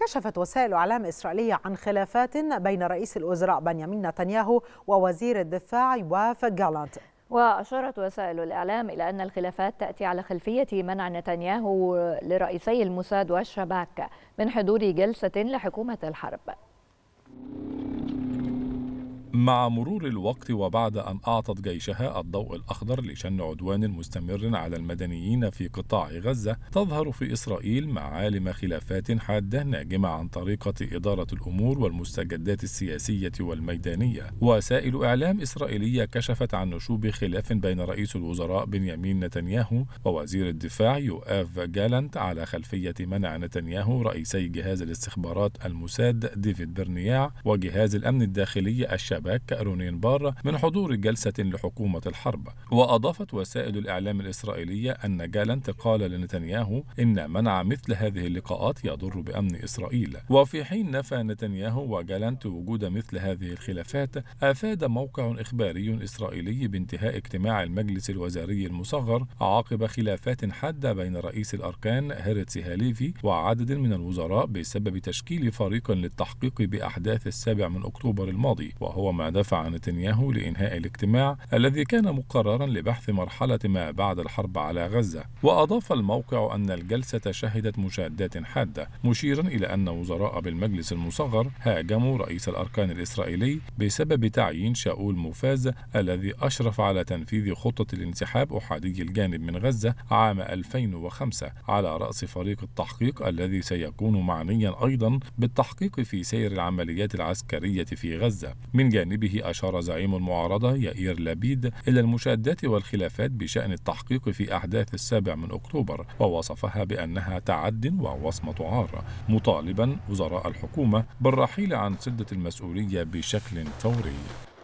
كشفت وسائل اعلام اسرائيليه عن خلافات بين رئيس الوزراء بنيامين نتنياهو ووزير الدفاع يواف جالانت وأشارت وسائل الإعلام إلى أن الخلافات تأتي على خلفية منع نتنياهو لرئيسي الموساد والشباك من حضور جلسة لحكومة الحرب مع مرور الوقت وبعد أن أعطت جيشها الضوء الأخضر لشن عدوان مستمر على المدنيين في قطاع غزة تظهر في إسرائيل معالم خلافات حادة ناجمة عن طريقة إدارة الأمور والمستجدات السياسية والميدانية وسائل إعلام إسرائيلية كشفت عن نشوب خلاف بين رئيس الوزراء بنيامين نتنياهو ووزير الدفاع يؤاف جالانت على خلفية منع نتنياهو رئيسي جهاز الاستخبارات الموساد ديفيد برنياع وجهاز الأمن الداخلي الشاب شباك كأرونين بار من حضور جلسة لحكومة الحرب وأضافت وسائل الإعلام الإسرائيلية أن جالنت قال لنتنياهو إن منع مثل هذه اللقاءات يضر بأمن إسرائيل وفي حين نفى نتنياهو وجالنت وجود مثل هذه الخلافات أفاد موقع إخباري إسرائيلي بانتهاء اجتماع المجلس الوزاري المصغر عقب خلافات حادة بين رئيس الأركان هيرتس هاليفي وعدد من الوزراء بسبب تشكيل فريق للتحقيق بأحداث السابع من أكتوبر الماضي وهو وما دفع نتنياهو لإنهاء الاجتماع الذي كان مقررا لبحث مرحلة ما بعد الحرب على غزة وأضاف الموقع أن الجلسة شهدت مشادات حادة مشيرا إلى أن وزراء بالمجلس المصغر هاجموا رئيس الأركان الإسرائيلي بسبب تعيين شاؤول مفاز الذي أشرف على تنفيذ خطة الانسحاب أحادي الجانب من غزة عام 2005 على رأس فريق التحقيق الذي سيكون معنيا أيضا بالتحقيق في سير العمليات العسكرية في غزة من جانبه أشار زعيم المعارضة يائير لبيد إلى المشادات والخلافات بشأن التحقيق في أحداث السابع من أكتوبر ووصفها بأنها تعد ووصمة عار مطالبا وزراء الحكومة بالرحيل عن سدة المسؤولية بشكل فوري